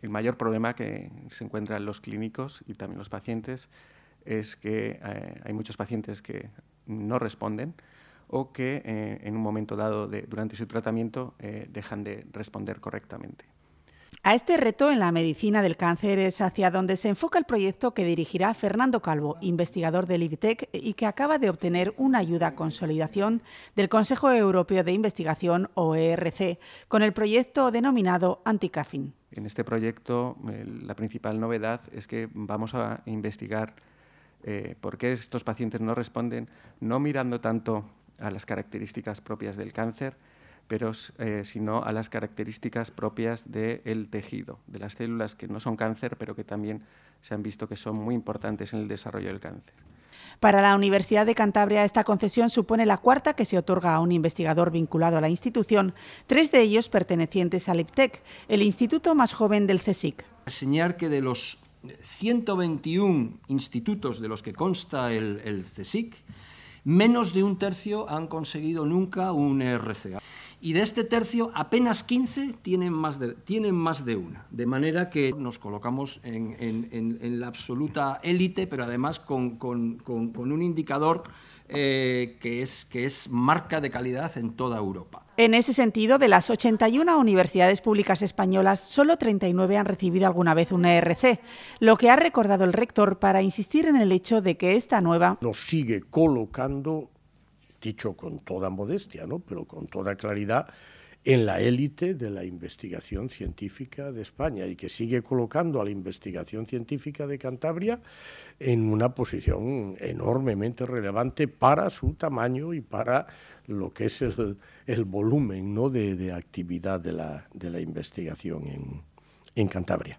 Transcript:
El mayor problema que se encuentran los clínicos y también los pacientes es que eh, hay muchos pacientes que no responden o que eh, en un momento dado durante su tratamiento eh, dejan de responder correctamente. A este reto en la medicina del cáncer es hacia donde se enfoca el proyecto que dirigirá Fernando Calvo, investigador del IBTEC y que acaba de obtener una ayuda a consolidación del Consejo Europeo de Investigación, ERC, con el proyecto denominado Anticafin. En este proyecto la principal novedad es que vamos a investigar eh, por qué estos pacientes no responden, no mirando tanto a las características propias del cáncer, pero eh, sino a las características propias del tejido, de las células que no son cáncer, pero que también se han visto que son muy importantes en el desarrollo del cáncer. Para la Universidad de Cantabria, esta concesión supone la cuarta que se otorga a un investigador vinculado a la institución, tres de ellos pertenecientes al IPTEC, el instituto más joven del CSIC. Señalar que de los 121 institutos de los que consta el, el CSIC, menos de un tercio han conseguido nunca un RCA y de este tercio apenas 15 tienen más de, tienen más de una. De manera que nos colocamos en, la absoluta élite, pero además con, un indicador eh, que, es, que es marca de calidad en toda Europa. En ese sentido, de las 81 universidades públicas españolas, solo 39 han recibido alguna vez una ERC, lo que ha recordado el rector para insistir en el hecho de que esta nueva nos sigue colocando dicho con toda modestia, ¿no? pero con toda claridad, en la élite de la investigación científica de España y que sigue colocando a la investigación científica de Cantabria en una posición enormemente relevante para su tamaño y para lo que es el, volumen ¿no? de, actividad de la, investigación en Cantabria.